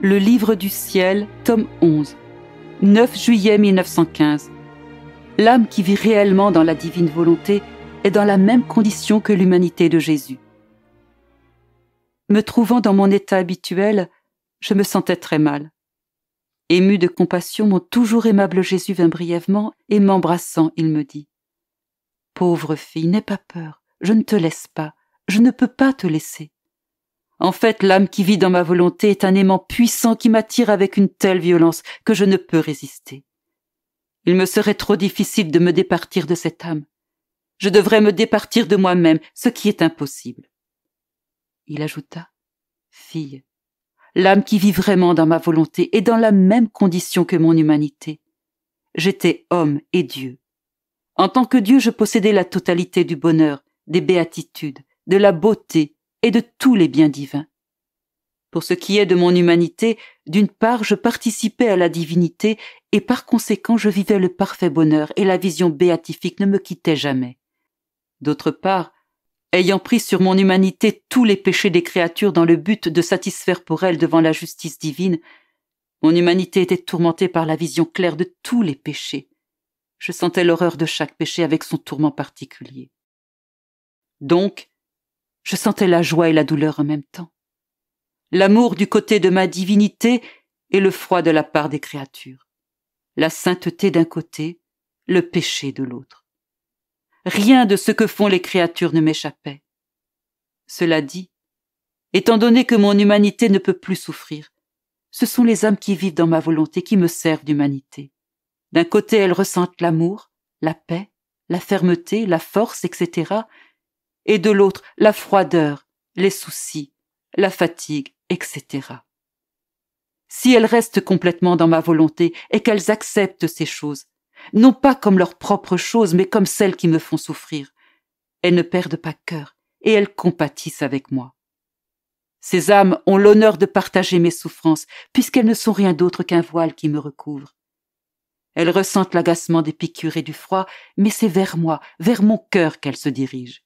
Le Livre du Ciel, tome 11, 9 juillet 1915. L'âme qui vit réellement dans la divine volonté est dans la même condition que l'humanité de Jésus. Me trouvant dans mon état habituel, je me sentais très mal. Ému de compassion, mon toujours aimable Jésus vint brièvement et m'embrassant, il me dit Pauvre fille, n'aie pas peur, je ne te laisse pas, je ne peux pas te laisser. En fait, l'âme qui vit dans ma volonté est un aimant puissant qui m'attire avec une telle violence que je ne peux résister. Il me serait trop difficile de me départir de cette âme. Je devrais me départir de moi-même, ce qui est impossible. Il ajouta, Fille, l'âme qui vit vraiment dans ma volonté est dans la même condition que mon humanité. J'étais homme et Dieu. En tant que Dieu, je possédais la totalité du bonheur, des béatitudes, de la beauté, et de tous les biens divins. Pour ce qui est de mon humanité, d'une part, je participais à la divinité, et par conséquent, je vivais le parfait bonheur, et la vision béatifique ne me quittait jamais. D'autre part, ayant pris sur mon humanité tous les péchés des créatures dans le but de satisfaire pour elles devant la justice divine, mon humanité était tourmentée par la vision claire de tous les péchés. Je sentais l'horreur de chaque péché avec son tourment particulier. Donc, je sentais la joie et la douleur en même temps. L'amour du côté de ma divinité et le froid de la part des créatures. La sainteté d'un côté, le péché de l'autre. Rien de ce que font les créatures ne m'échappait. Cela dit, étant donné que mon humanité ne peut plus souffrir, ce sont les âmes qui vivent dans ma volonté qui me servent d'humanité. D'un côté, elles ressentent l'amour, la paix, la fermeté, la force, etc., et de l'autre la froideur, les soucis, la fatigue, etc. Si elles restent complètement dans ma volonté et qu'elles acceptent ces choses, non pas comme leurs propres choses, mais comme celles qui me font souffrir, elles ne perdent pas cœur et elles compatissent avec moi. Ces âmes ont l'honneur de partager mes souffrances, puisqu'elles ne sont rien d'autre qu'un voile qui me recouvre. Elles ressentent l'agacement des piqûres et du froid, mais c'est vers moi, vers mon cœur qu'elles se dirigent.